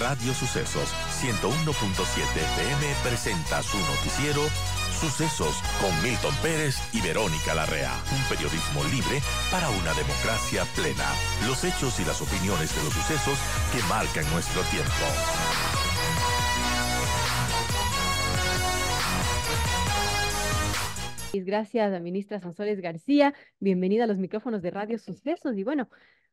Radio Sucesos 101.7 FM presenta su noticiero Sucesos con Milton Pérez y Verónica Larrea. Un periodismo libre para una democracia plena. Los hechos y las opiniones de los sucesos que marcan nuestro tiempo. Gracias, ministra Sansoles García. Bienvenida a los micrófonos de Radio Sucesos. Y bueno,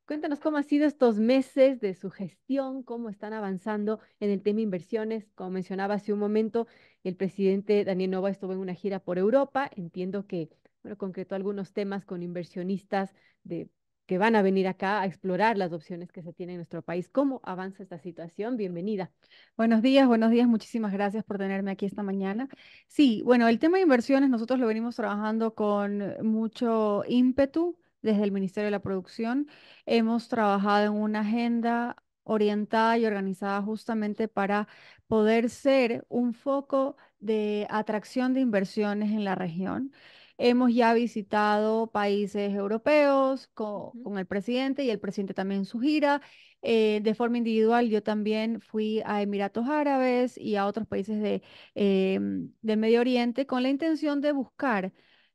Cuéntanos cómo han sido estos meses de su gestión, cómo están avanzando en el tema inversiones. Como mencionaba hace un momento, el presidente Daniel Nova estuvo en una gira por Europa. Entiendo que, bueno, concretó algunos temas con inversionistas de, que van a venir acá a explorar las opciones que se tienen en nuestro país. ¿Cómo avanza esta situación? Bienvenida. Buenos días, buenos días. Muchísimas gracias por tenerme aquí esta mañana. Sí, bueno, el tema de inversiones nosotros lo venimos trabajando con mucho ímpetu desde el Ministerio de la Producción. Hemos trabajado en una agenda orientada y organizada justamente para poder ser un foco de atracción de inversiones en la región. Hemos ya visitado países europeos con, el presidente y el presidente también en su gira. Eh, de forma individual, yo también fui a Emiratos Árabes y a otros países de, em, del Medio Oriente con la intención de buscar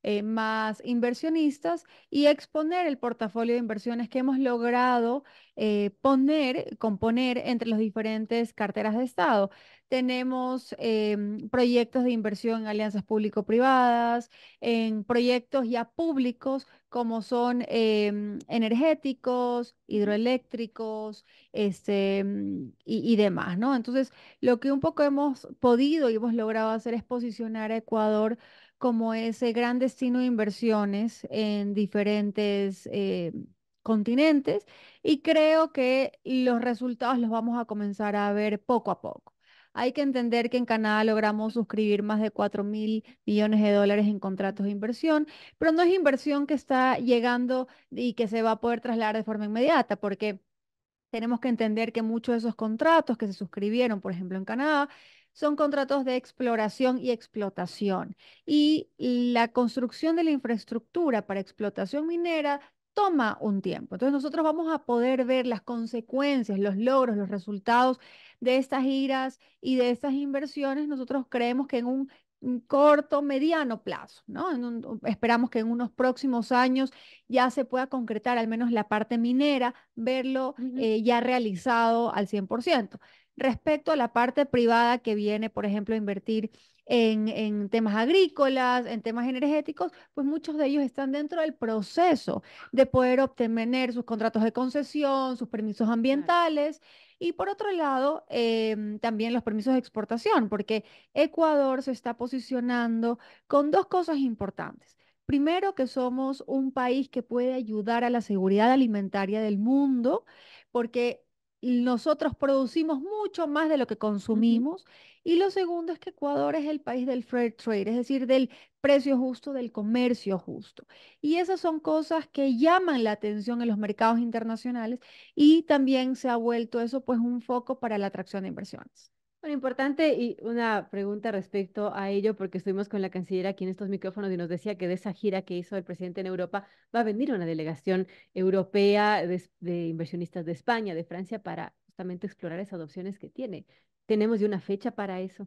eh, más inversionistas y exponer el portafolio de inversiones que hemos logrado eh, poner, componer entre las diferentes carteras de Estado. Tenemos em, proyectos de inversión en alianzas público-privadas, en proyectos ya públicos como son em, energéticos, hidroeléctricos este, mm, y, demás, ¿no? Entonces, lo que un poco hemos podido y hemos logrado hacer es posicionar a Ecuador como ese gran destino de inversiones en diferentes eh, continentes y creo que los resultados los vamos a comenzar a ver poco a poco. Hay que entender que en Canadá logramos suscribir más de 4 mil millones de dólares en contratos de inversión, pero no es inversión que está llegando y que se va a poder trasladar de forma inmediata, porque tenemos que entender que muchos de esos contratos que se suscribieron, por ejemplo, en Canadá, son contratos de exploración y explotación. Y la construcción de la infraestructura para explotación minera toma un tiempo. Entonces nosotros vamos a poder ver las consecuencias, los logros, los resultados de estas giras y de estas inversiones. Nosotros creemos que en un corto, mediano plazo, esperamos que en unos próximos años ya se pueda concretar al menos la parte minera, verlo eh, ya realizado al 100% respecto a la parte privada que viene, por ejemplo, a invertir en, temas agrícolas, en temas energéticos, pues muchos de ellos están dentro del proceso de poder obtener sus contratos de concesión, sus permisos ambientales. Y por otro lado, em, también los permisos de exportación, porque Ecuador se está posicionando con dos cosas importantes. Primero, que somos un país que puede ayudar a la seguridad alimentaria del mundo, porque nosotros producimos mucho más de lo que consumimos. Y lo segundo es que Ecuador es el país del fair trade, es decir, del precio justo, del comercio justo. Y esas son cosas que llaman la atención en los mercados internacionales y también se ha vuelto eso pues un foco para la atracción de inversiones. Bueno, importante y una pregunta respecto a ello, porque estuvimos con la canciller aquí en estos micrófonos y nos decía que de esa gira que hizo el presidente en Europa va a venir una delegación europea de, inversionistas de España, de Francia, para justamente explorar esas opciones que tiene. ¿Tenemos de una fecha para eso?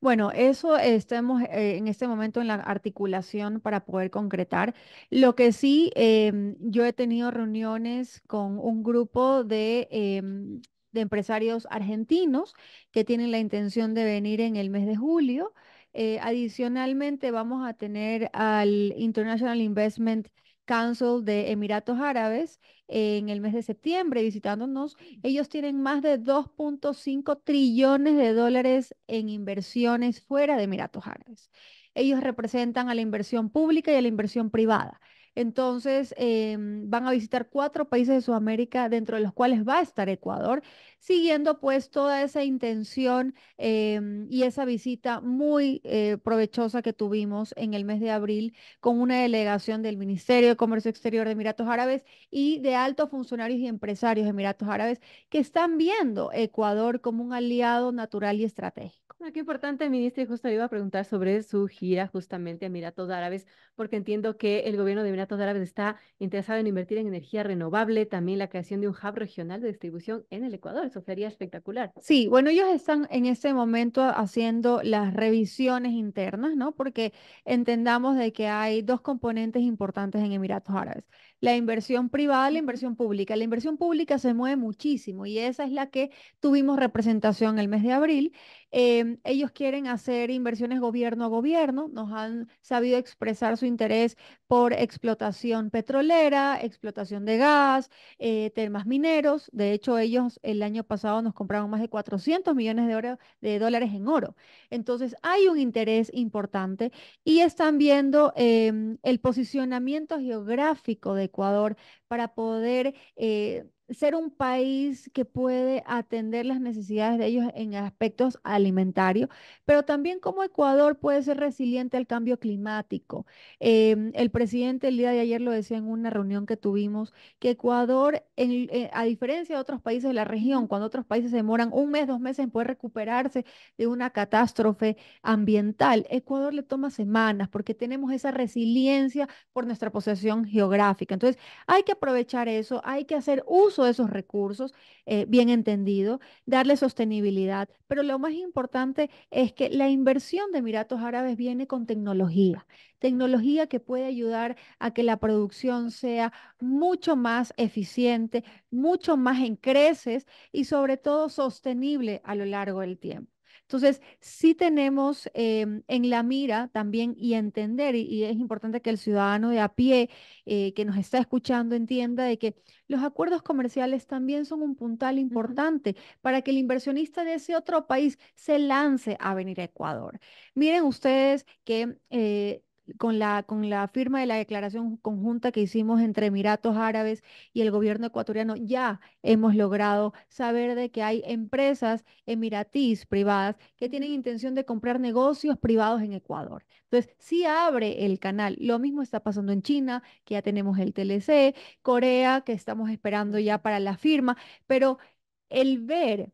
Bueno, eso estamos eh, en este momento en la articulación para poder concretar. Lo que sí, em, yo he tenido reuniones con un grupo de em, de empresarios argentinos que tienen la intención de venir en el mes de julio. Eh, adicionalmente, vamos a tener al International Investment Council de Emiratos Árabes en el mes de septiembre visitándonos. Ellos tienen más de 2.5 trillones de dólares en inversiones fuera de Emiratos Árabes. Ellos representan a la inversión pública y a la inversión privada. Entonces, em, van a visitar cuatro países de Sudamérica, dentro de los cuales va a estar Ecuador, siguiendo pues toda esa intención em, y esa visita muy eh, provechosa que tuvimos en el mes de abril con una delegación del Ministerio de Comercio Exterior de Emiratos Árabes y de altos funcionarios y empresarios de Emiratos Árabes que están viendo Ecuador como un aliado natural y estratégico. Ah, qué importante, ministro, y justo iba a preguntar sobre su gira justamente a Emiratos Árabes, porque entiendo que el gobierno de Emiratos Emiratos Árabes está interesado en invertir en energía renovable, también la creación de un hub regional de distribución en el Ecuador. Eso sería espectacular. Sí, bueno, ellos están en este momento haciendo las revisiones internas, ¿no? Porque entendamos de que hay dos componentes importantes en Emiratos Árabes la inversión privada la inversión pública. La inversión pública se mueve muchísimo y esa es la que tuvimos representación el mes de abril. Em, ellos quieren hacer inversiones gobierno a gobierno, nos han sabido expresar su interés por explotación petrolera, explotación de gas, eh, temas mineros. De hecho, ellos el año pasado nos compraron más de 400 millones de, de dólares en oro. Entonces, hay un interés importante y están viendo em, el posicionamiento geográfico de Ecuador para poder eh, ser un país que puede atender las necesidades de ellos en aspectos alimentarios, pero también como Ecuador puede ser resiliente al cambio climático. Em, el presidente el día de ayer lo decía en una reunión que tuvimos, que Ecuador, eh, a diferencia de otros países de la región, cuando otros países demoran un mes, dos meses en poder recuperarse de una catástrofe ambiental, Ecuador le toma semanas porque tenemos esa resiliencia por nuestra posesión geográfica. Entonces, hay que aprovechar eso, hay que hacer uso de esos recursos, eh, bien entendido, darle sostenibilidad. Pero lo más importante es que la inversión de Emiratos Árabes viene con tecnología, tecnología que puede ayudar a que la producción sea mucho más eficiente, mucho más en creces y sobre todo sostenible a lo largo del tiempo. Entonces, sí tenemos em, en la mira también y entender, y, es importante que el ciudadano de a pie eh, que nos está escuchando entienda de que los acuerdos comerciales también son un puntal importante para que el inversionista de ese otro país se lance a venir a Ecuador. Miren ustedes que... Eh, con la, con la firma de la declaración conjunta que hicimos entre Emiratos Árabes y el gobierno ecuatoriano, ya hemos logrado saber de que hay empresas emiratís privadas que tienen intención de comprar negocios privados en Ecuador. Entonces, sí abre el canal. Lo mismo está pasando en China, que ya tenemos el TLC, Corea, que estamos esperando ya para la firma, pero el ver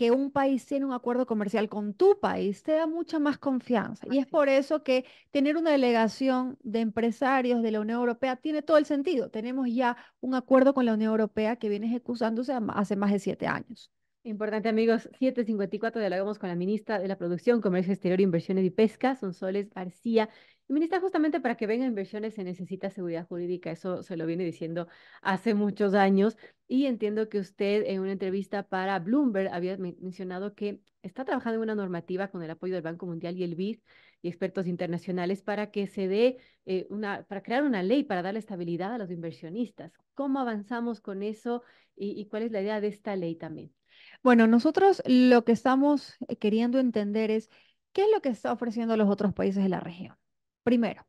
que un país tiene un acuerdo comercial con tu país, te da mucha más confianza. Y es por eso que tener una delegación de empresarios de la Unión Europea tiene todo el sentido. Tenemos ya un acuerdo con la Unión Europea que viene ejecutándose hace más de siete años. Importante, amigos. 7.54, dialogamos con la ministra de la Producción, Comercio Exterior, Inversiones y Pesca, Sonsoles García. ministra, justamente para que vengan inversiones se necesita seguridad jurídica. Eso se lo viene diciendo hace muchos años. Y entiendo que usted en una entrevista para Bloomberg había mencionado que está trabajando en una normativa con el apoyo del Banco Mundial y el BID y expertos internacionales para que se dé eh, una, para crear una ley para darle estabilidad a los inversionistas. ¿Cómo avanzamos con eso y cuál es la idea de esta ley también? Bueno, nosotros lo que estamos eh, queriendo entender es qué es lo que está ofreciendo los otros países de la región. Primero,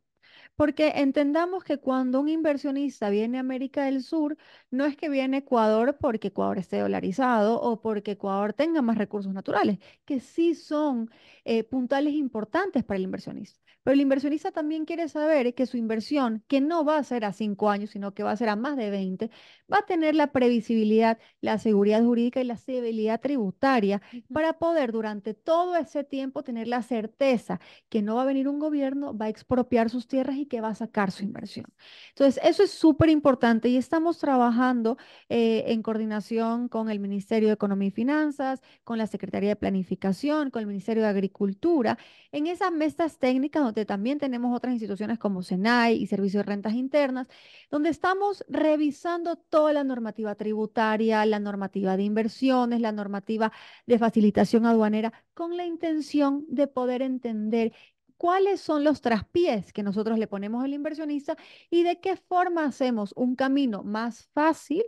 porque entendamos que cuando un inversionista viene a América del Sur, no es que viene a Ecuador porque Ecuador esté dolarizado o porque Ecuador tenga más recursos naturales, que sí son eh, puntales importantes para el inversionista. Pero el inversionista también quiere saber que su inversión, que no va a ser a cinco años, sino que va a ser a más de 20, va a tener la previsibilidad, la seguridad jurídica y la estabilidad tributaria para poder durante todo ese tiempo tener la certeza que no va a venir un gobierno, va a expropiar sus tierras y que va a sacar su inversión. Entonces, eso es súper importante y estamos trabajando eh, en coordinación con el Ministerio de Economía y Finanzas, con la Secretaría de Planificación, con el Ministerio de Agricultura, en esas mesas técnicas donde también tenemos otras instituciones como SENAI y Servicio de Rentas Internas, donde estamos revisando toda la normativa tributaria, la normativa de inversiones, la normativa de facilitación aduanera, con la intención de poder entender cuáles son los traspiés que nosotros le ponemos al inversionista y de qué forma hacemos un camino más fácil,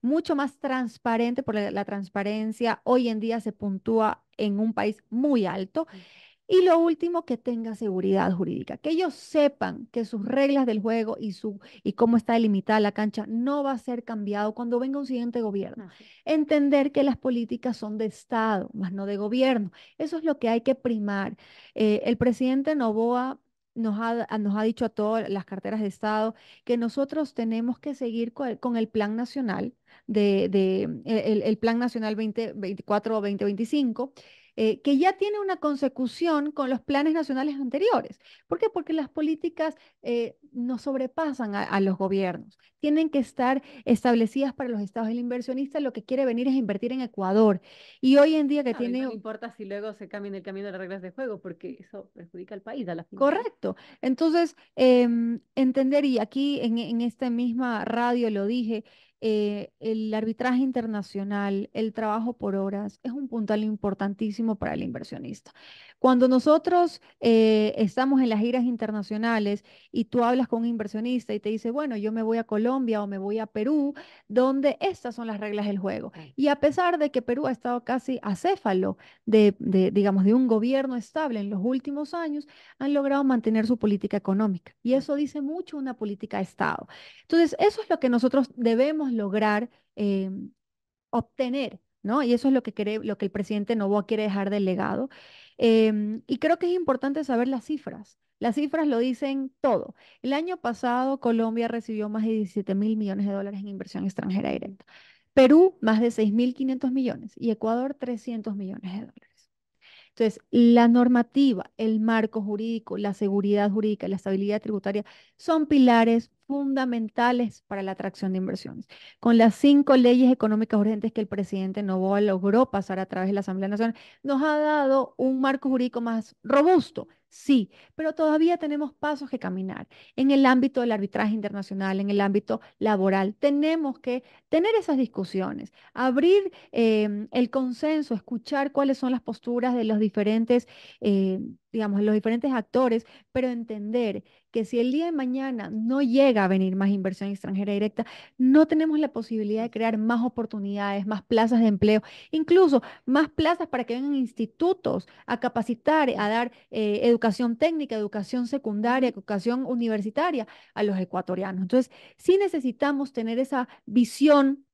mucho más transparente, porque la transparencia hoy en día se puntúa en un país muy alto. Mm. Y lo último, que tenga seguridad jurídica, que ellos sepan que sus reglas del juego y, su, y cómo está delimitada la cancha no va a ser cambiado cuando venga un siguiente gobierno. Entender que las políticas son de Estado, más no de gobierno. Eso es lo que hay que primar. Eh, el presidente Novoa nos ha, nos ha, dicho a todas las carteras de Estado que nosotros tenemos que seguir con el, plan nacional, de, el, el, plan nacional 2024 o 2025 eh, que ya tiene una consecución con los planes nacionales anteriores. ¿Por qué? Porque las políticas eh, no sobrepasan a, los gobiernos. Tienen que estar establecidas para los estados. El inversionista lo que quiere venir es invertir en Ecuador. Y hoy en día que tiene... No importa si luego se cambien el camino de las reglas de juego, porque eso perjudica al país a la Correcto. Entonces, em, entender, y aquí en, en esta misma radio lo dije, eh, el arbitraje internacional, el trabajo por horas, es un puntal importantísimo para el inversionista. Cuando nosotros eh, estamos en las giras internacionales y tú hablas con un inversionista y te dice, bueno, yo me voy a Colombia o me voy a Perú, donde estas son las reglas del juego. Y a pesar de que Perú ha estado casi acéfalo de, de digamos, de un gobierno estable en los últimos años, han logrado mantener su política económica. Y eso dice mucho una política de Estado. Entonces, eso es lo que nosotros debemos lograr em, obtener, ¿no? Y eso es lo que, lo que el presidente Novoa quiere dejar del legado. Em, y creo que es importante saber las cifras. Las cifras lo dicen todo. El año pasado Colombia recibió más de 17 mil millones de dólares en inversión extranjera directa. Perú, más de 6.500 millones y Ecuador, 300 millones de dólares. Entonces, la normativa, el marco jurídico, la seguridad jurídica, la estabilidad tributaria son pilares fundamentales para la atracción de inversiones. Con las cinco leyes económicas urgentes que el presidente Novoa logró pasar a través de la Asamblea Nacional, nos ha dado un marco jurídico más robusto, sí, pero todavía tenemos pasos que caminar. En el ámbito del arbitraje internacional, en el ámbito laboral, tenemos que tener esas discusiones, abrir eh, el consenso, escuchar cuáles son las posturas de los diferentes... Eh, digamos, los diferentes actores, pero entender que si el día de mañana no llega a venir más inversión extranjera directa, no tenemos la posibilidad de crear más oportunidades, más plazas de empleo, incluso más plazas para que vengan institutos a capacitar, a dar eh, educación técnica, educación secundaria, educación universitaria a los ecuatorianos. Entonces, sí necesitamos tener esa visión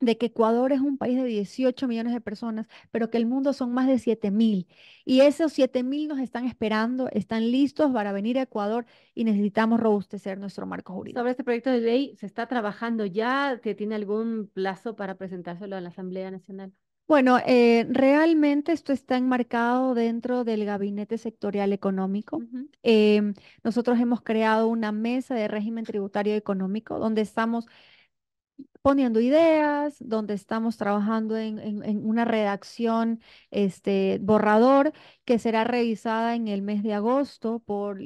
de que Ecuador es un país de 18 millones de personas, pero que el mundo son más de 7 mil. Y esos 7 mil nos están esperando, están listos para venir a Ecuador y necesitamos robustecer nuestro marco jurídico. Sobre este proyecto de ley, ¿se está trabajando ya? ¿Tiene algún plazo para presentárselo a la Asamblea Nacional? Bueno, eh, realmente esto está enmarcado dentro del Gabinete Sectorial Económico. Em, nosotros hemos creado una mesa de régimen tributario económico donde estamos poniendo ideas, donde estamos trabajando en, una redacción este, borrador que será revisada en el mes de agosto por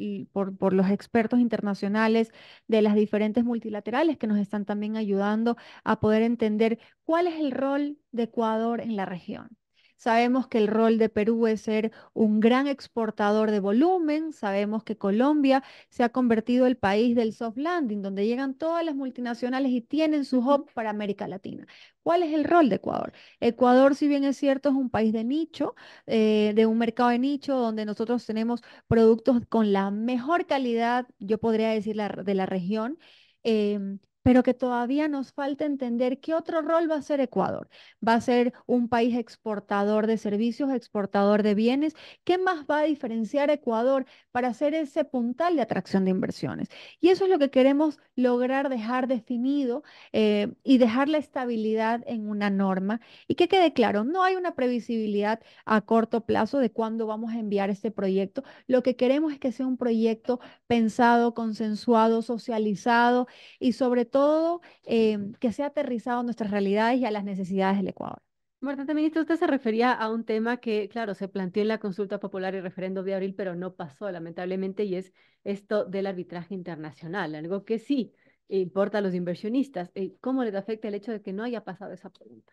los expertos internacionales de las diferentes multilaterales que nos están también ayudando a poder entender cuál es el rol de Ecuador en la región. Sabemos que el rol de Perú es ser un gran exportador de volumen, sabemos que Colombia se ha convertido el país del soft landing, donde llegan todas las multinacionales y tienen su hub para América Latina. ¿Cuál es el rol de Ecuador? Ecuador, si bien es cierto, es un país de nicho, eh, de un mercado de nicho, donde nosotros tenemos productos con la mejor calidad, yo podría decir, de la región. Em, pero que todavía nos falta entender qué otro rol va a ser Ecuador. Va a ser un país exportador de servicios, exportador de bienes. ¿Qué más va a diferenciar Ecuador para ser ese puntal de atracción de inversiones? Y eso es lo que queremos lograr dejar definido eh, y dejar la estabilidad en una norma. Y que quede claro, no hay una previsibilidad a corto plazo de cuándo vamos a enviar este proyecto. Lo que queremos es que sea un proyecto pensado, consensuado, socializado y sobre todo em, que se ha aterrizado a nuestras realidades y a las necesidades del Ecuador. Importante, ministro usted se refería a un tema que, claro, se planteó en la consulta popular y referendo de abril, pero no pasó, lamentablemente, y es esto del arbitraje internacional, algo que sí importa a los inversionistas. Eh, ¿Cómo les afecta el hecho de que no haya pasado esa pregunta?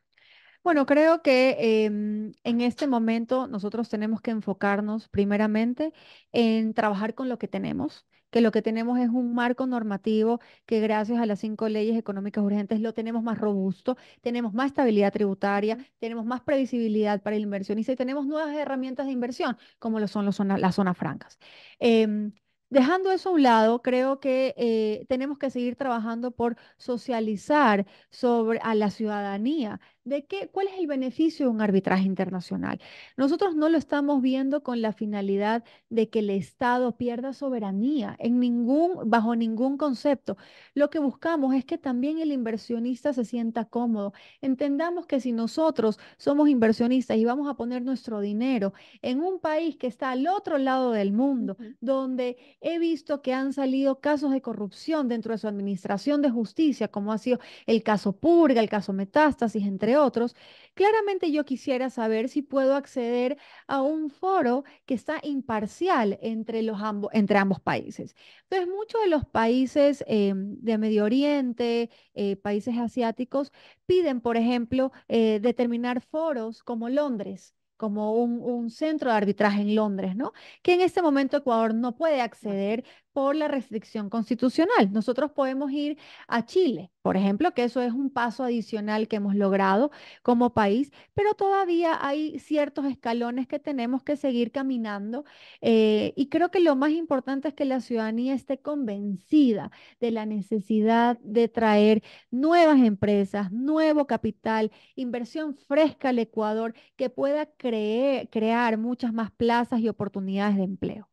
Bueno, creo que em, en este momento nosotros tenemos que enfocarnos primeramente en trabajar con lo que tenemos, que lo que tenemos es un marco normativo que gracias a las cinco leyes económicas urgentes lo tenemos más robusto, tenemos más estabilidad tributaria, tenemos más previsibilidad para el inversionista y tenemos nuevas herramientas de inversión, como lo son las zonas francas. Em, dejando eso a un lado, creo que eh, tenemos que seguir trabajando por socializar sobre a la ciudadanía de qué, cuál es el beneficio de un arbitraje internacional. Nosotros no lo estamos viendo con la finalidad de que el Estado pierda soberanía en ningún, bajo ningún concepto. Lo que buscamos es que también el inversionista se sienta cómodo. Entendamos que si nosotros somos inversionistas y vamos a poner nuestro dinero en un país que está al otro lado del mundo, donde he visto que han salido casos de corrupción dentro de su administración de justicia, como ha sido el caso Purga, el caso Metástasis, entre otros, claramente yo quisiera saber si puedo acceder a un foro que está imparcial entre, los ambos, entre ambos países. Entonces, muchos de los países eh, de Medio Oriente, eh, países asiáticos, piden, por ejemplo, eh, determinar foros como Londres, como un, un, centro de arbitraje en Londres, ¿no? Que en este momento Ecuador no puede acceder por la restricción constitucional. Nosotros podemos ir a Chile, por ejemplo, que eso es un paso adicional que hemos logrado como país, pero todavía hay ciertos escalones que tenemos que seguir caminando eh, y creo que lo más importante es que la ciudadanía esté convencida de la necesidad de traer nuevas empresas, nuevo capital, inversión fresca al Ecuador que pueda crear muchas más plazas y oportunidades de empleo.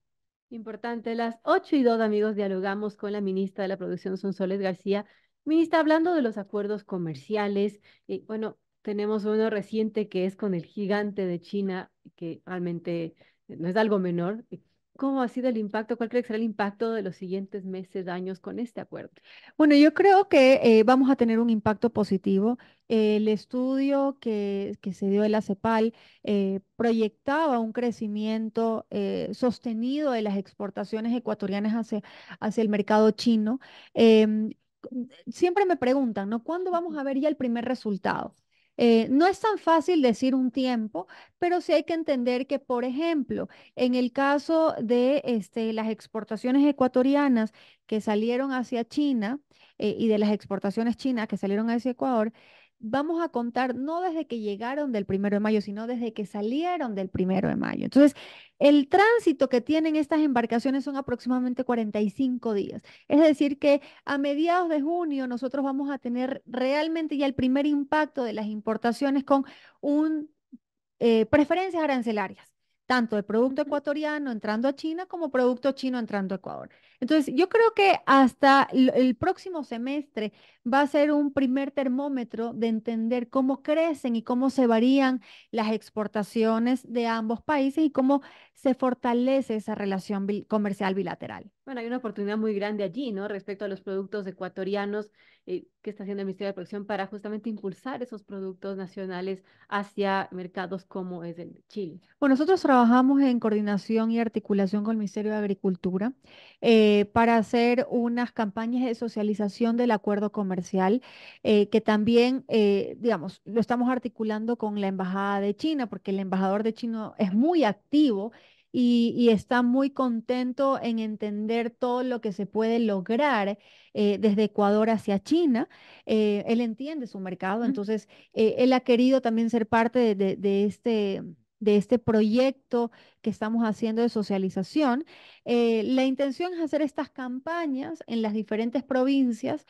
Importante, las ocho y dos, amigos, dialogamos con la ministra de la Producción, Sonsoles García. Ministra, hablando de los acuerdos comerciales, y eh, bueno, tenemos uno reciente que es con el gigante de China, que realmente no es algo menor, ¿Cómo ha sido el impacto? ¿Cuál cree que será el impacto de los siguientes meses, años con este acuerdo? Bueno, yo creo que eh, vamos a tener un impacto positivo. El estudio que, se dio de la CEPAL eh, proyectaba un crecimiento eh, sostenido de las exportaciones ecuatorianas hacia, hacia el mercado chino em, siempre me preguntan, ¿no? ¿Cuándo vamos a ver ya el primer resultado? Eh, no es tan fácil decir un tiempo, pero sí hay que entender que, por ejemplo, en el caso de este, las exportaciones ecuatorianas que salieron hacia China eh, y de las exportaciones chinas que salieron hacia Ecuador, vamos a contar no desde que llegaron del primero de mayo, sino desde que salieron del primero de mayo. Entonces, el tránsito que tienen estas embarcaciones son aproximadamente 45 días. Es decir, que a mediados de junio nosotros vamos a tener realmente ya el primer impacto de las importaciones con un, eh, preferencias arancelarias tanto de producto ecuatoriano entrando a China como producto chino entrando a Ecuador. Entonces, yo creo que hasta el próximo semestre va a ser un primer termómetro de entender cómo crecen y cómo se varían las exportaciones de ambos países y cómo se fortalece esa relación comercial bilateral. Bueno, hay una oportunidad muy grande allí, ¿no? Respecto a los productos ecuatorianos eh, que está haciendo el Ministerio de Producción para justamente impulsar esos productos nacionales hacia mercados como es el de Chile? Bueno, nosotros trabajamos en coordinación y articulación con el Ministerio de Agricultura eh, para hacer unas campañas de socialización del acuerdo comercial eh, que también, digamos, lo estamos articulando con la Embajada de China porque el embajador de China es muy activo y, está muy contento en entender todo lo que se puede lograr eh, desde Ecuador hacia China. Eh, él entiende su mercado, entonces eh, él ha querido también ser parte de, este de este proyecto que estamos haciendo de socialización. la intención es hacer estas campañas en las diferentes provincias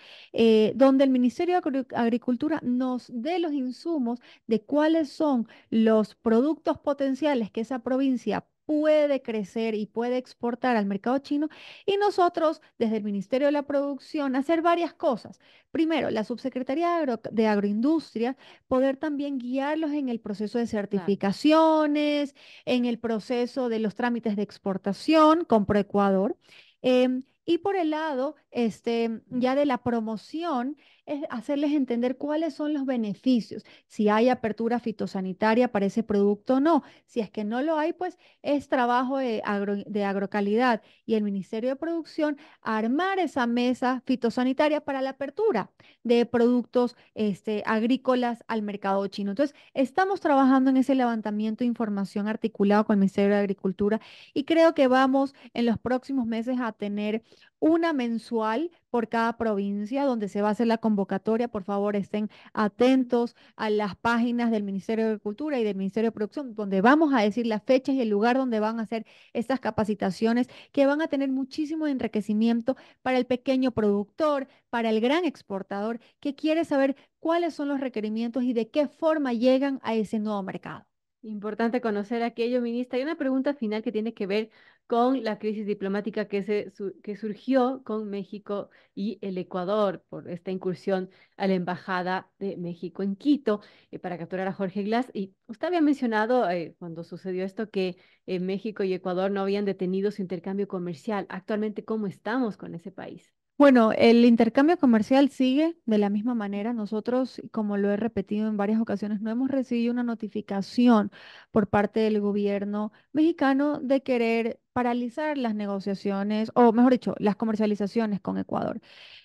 donde el Ministerio de Agricultura nos dé los insumos de cuáles son los productos potenciales que esa provincia puede crecer y puede exportar al mercado chino y nosotros desde el Ministerio de la Producción hacer varias cosas. Primero, la Subsecretaría de, Agroindustria, poder también guiarlos en el proceso de certificaciones, en el proceso de los trámites de exportación con Proecuador. Em, y por el lado este, ya de la promoción es hacerles entender cuáles son los beneficios, si hay apertura fitosanitaria para ese producto o no. Si es que no lo hay, pues es trabajo de, agrocalidad y el Ministerio de Producción armar esa mesa fitosanitaria para la apertura de productos este, agrícolas al mercado chino. Entonces, estamos trabajando en ese levantamiento de información articulado con el Ministerio de Agricultura y creo que vamos en los próximos meses a tener una mensual por cada provincia donde se va a hacer la convocatoria. Por favor, estén atentos a las páginas del Ministerio de Cultura y del Ministerio de Producción, donde vamos a decir las fechas y el lugar donde van a hacer estas capacitaciones que van a tener muchísimo enriquecimiento para el pequeño productor, para el gran exportador que quiere saber cuáles son los requerimientos y de qué forma llegan a ese nuevo mercado. Importante conocer aquello, ministra. Y una pregunta final que tiene que ver con la crisis diplomática que, se, que surgió con México y el Ecuador por esta incursión a la Embajada de México en Quito eh, para capturar a Jorge Glass. Y usted había mencionado eh, cuando sucedió esto que eh, México y Ecuador no habían detenido su intercambio comercial. Actualmente, ¿cómo estamos con ese país? Bueno, el intercambio comercial sigue de la misma manera. Nosotros, como lo he repetido en varias ocasiones, no hemos recibido una notificación por parte del gobierno mexicano de querer paralizar las negociaciones, o mejor dicho, las comercializaciones con Ecuador.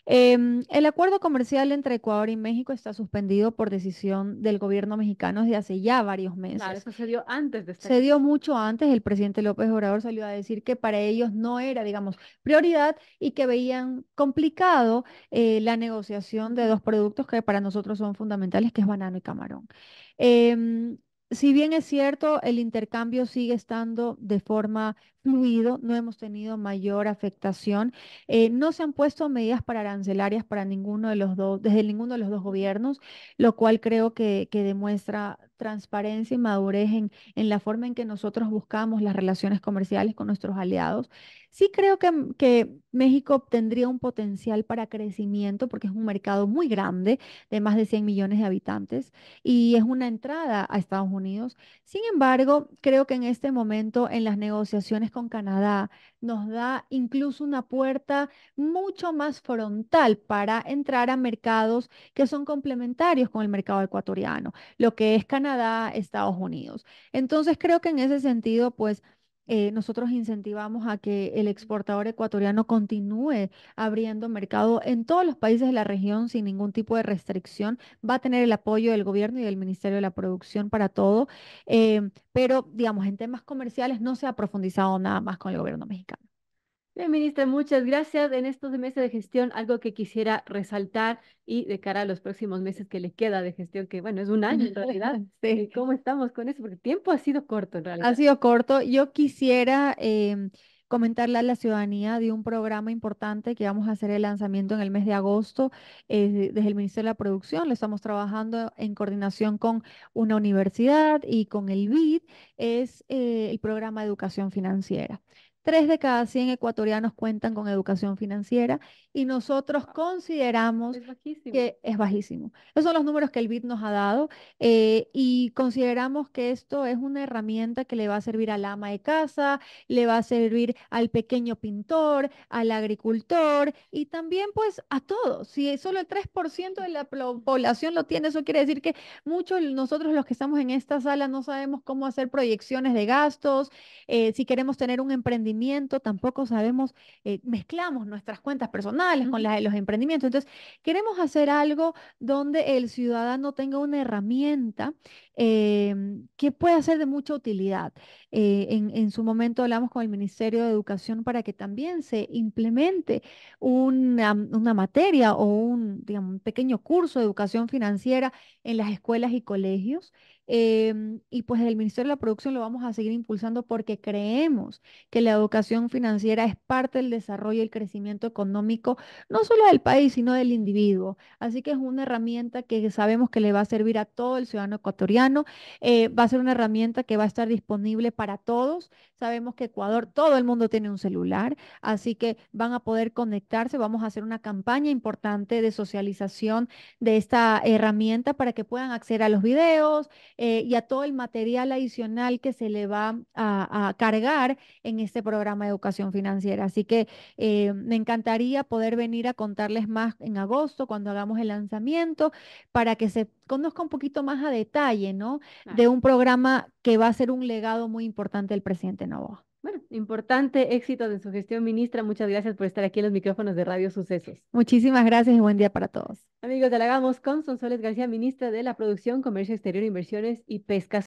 Em, el acuerdo comercial entre Ecuador y México está suspendido por decisión del gobierno mexicano desde hace ya varios meses. Claro, eso se dio antes de Se dio mucho antes. El presidente López Obrador salió a decir que para ellos no era, digamos, prioridad y que veían complicado eh, la negociación de dos productos que para nosotros son fundamentales, que es banano y camarón. Em, si bien es cierto, el intercambio sigue estando de forma no hemos tenido mayor afectación. Eh, no se han puesto medidas para arancelarias para ninguno de los dos, desde ninguno de los dos gobiernos, lo cual creo que, que demuestra transparencia y madurez en, en, la forma en que nosotros buscamos las relaciones comerciales con nuestros aliados. Sí creo que, mm, que México tendría un potencial para crecimiento porque es un mercado muy grande de más de 100 millones de habitantes y es una entrada a Estados Unidos. Sin embargo, creo que en este momento en las negociaciones con Canadá, nos da incluso una puerta mucho más frontal para entrar a mercados que son complementarios con el mercado ecuatoriano, lo que es Canadá, Estados Unidos. Entonces creo que en ese sentido, pues eh, nosotros incentivamos a que el exportador ecuatoriano continúe abriendo mercado en todos los países de la región sin ningún tipo de restricción. Va a tener el apoyo del gobierno y del Ministerio de la Producción para todo, eh, pero digamos, en temas comerciales no se ha profundizado nada más con el gobierno mexicano. Bien, ministra, muchas gracias. En estos meses de gestión, algo que quisiera resaltar y de cara a los próximos meses que le queda de gestión, que bueno, es un año en realidad. Eh, ¿Cómo estamos con eso? Porque el tiempo ha sido corto en realidad. Ha sido corto. Yo quisiera eh, comentarle a la ciudadanía de un programa importante que vamos a hacer el lanzamiento en el mes de agosto eh, desde el Ministerio de la Producción. Lo estamos trabajando en coordinación con una universidad y con el BID. Es eh, el programa educación financiera. Tres de cada 100 ecuatorianos cuentan con educación financiera y nosotros consideramos que es bajísimo. Esos son los números que el BID nos ha dado eh, y consideramos que esto es una herramienta que le va a servir al ama de casa, le va a servir al pequeño pintor, al agricultor y también pues a todos. Si solo el 3% de la población lo tiene, eso quiere decir que muchos nosotros los que estamos en esta sala no sabemos cómo hacer proyecciones de gastos, eh, si queremos tener un emprendimiento tampoco sabemos, eh, mezclamos nuestras cuentas personales con las de los emprendimientos. Entonces, queremos hacer algo donde el ciudadano tenga una herramienta em, que pueda ser de mucha utilidad. Eh, en, su momento hablamos con el Ministerio de Educación para que también se implemente una, materia o un, pequeño curso de educación financiera en las escuelas y colegios. Em, y pues el Ministerio de la Producción lo vamos a seguir impulsando porque creemos que la educación financiera es parte del desarrollo y el crecimiento económico, no solo del país, sino del individuo. Así que es una herramienta que sabemos que le va a servir a todo el ciudadano ecuatoriano. Eh, va a ser una herramienta que va a estar disponible para para todos. Sabemos que Ecuador, todo el mundo tiene un celular, así que van a poder conectarse. Vamos a hacer una campaña importante de socialización de esta herramienta para que puedan acceder a los videos eh, y a todo el material adicional que se le va a, cargar en este programa de educación financiera. Así que eh, me encantaría poder venir a contarles más en agosto cuando hagamos el lanzamiento para que se conozca un poquito más a detalle, ¿no? De un programa que va a ser un legado muy importante el presidente Novoa. Bueno, importante éxito de su gestión, ministra. Muchas gracias por estar aquí en los micrófonos de Radio Sucesos. Muchísimas gracias y buen día para todos. Amigos, de hagamos con Sonsoles García, ministra de la Producción, Comercio Exterior, Inversiones y Pesca.